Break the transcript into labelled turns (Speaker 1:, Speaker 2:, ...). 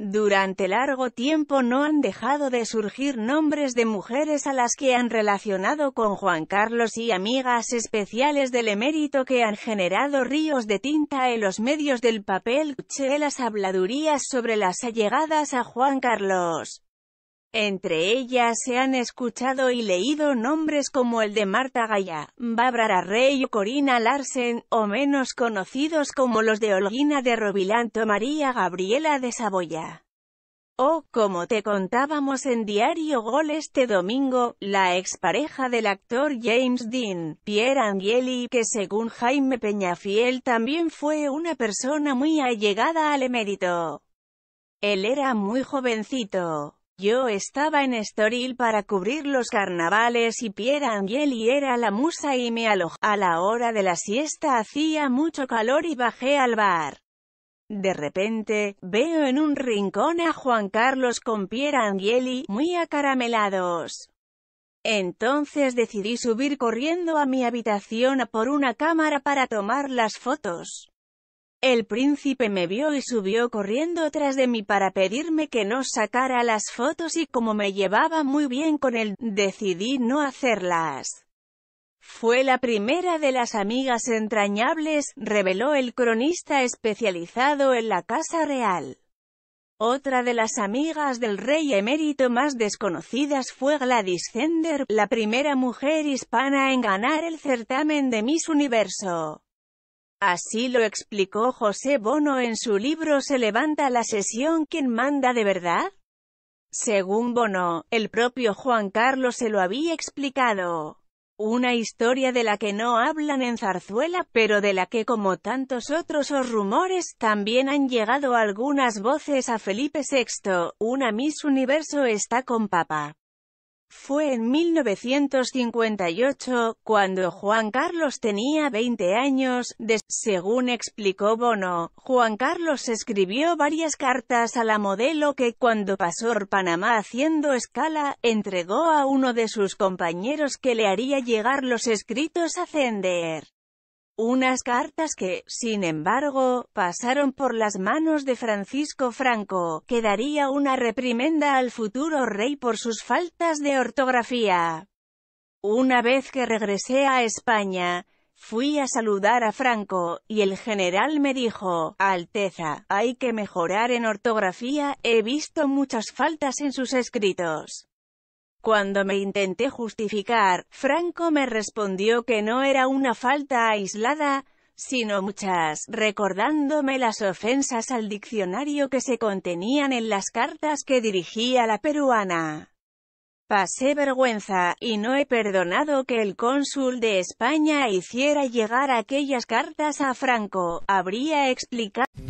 Speaker 1: Durante largo tiempo no han dejado de surgir nombres de mujeres a las que han relacionado con Juan Carlos y amigas especiales del emérito que han generado ríos de tinta en los medios del papel. Che las habladurías sobre las allegadas a Juan Carlos. Entre ellas se han escuchado y leído nombres como el de Marta Gaya, Bárbara Rey o Corina Larsen, o menos conocidos como los de Olguina de Robilanto María Gabriela de Saboya. O, como te contábamos en Diario Gol este domingo, la expareja del actor James Dean, Pierre Angeli, que según Jaime Peñafiel también fue una persona muy allegada al emérito. Él era muy jovencito. Yo estaba en Estoril para cubrir los carnavales y Piera Angeli era la musa y me alojé. A la hora de la siesta hacía mucho calor y bajé al bar. De repente, veo en un rincón a Juan Carlos con Piera Angeli, muy acaramelados. Entonces decidí subir corriendo a mi habitación por una cámara para tomar las fotos. El príncipe me vio y subió corriendo tras de mí para pedirme que no sacara las fotos y como me llevaba muy bien con él, decidí no hacerlas. Fue la primera de las amigas entrañables, reveló el cronista especializado en la Casa Real. Otra de las amigas del rey emérito más desconocidas fue Gladys Zender, la primera mujer hispana en ganar el certamen de Miss Universo. Así lo explicó José Bono en su libro Se levanta la sesión ¿Quién manda de verdad? Según Bono, el propio Juan Carlos se lo había explicado. Una historia de la que no hablan en Zarzuela, pero de la que como tantos otros os rumores, también han llegado algunas voces a Felipe VI, una Miss Universo está con Papa. Fue en 1958, cuando Juan Carlos tenía 20 años, de, según explicó Bono, Juan Carlos escribió varias cartas a la modelo que, cuando pasó por Panamá haciendo escala, entregó a uno de sus compañeros que le haría llegar los escritos a Cender. Unas cartas que, sin embargo, pasaron por las manos de Francisco Franco, que daría una reprimenda al futuro rey por sus faltas de ortografía. Una vez que regresé a España, Fui a saludar a Franco, y el general me dijo, Alteza, hay que mejorar en ortografía, he visto muchas faltas en sus escritos. Cuando me intenté justificar, Franco me respondió que no era una falta aislada, sino muchas, recordándome las ofensas al diccionario que se contenían en las cartas que dirigía la peruana. Pasé vergüenza, y no he perdonado que el cónsul de España hiciera llegar aquellas cartas a Franco, habría explicado.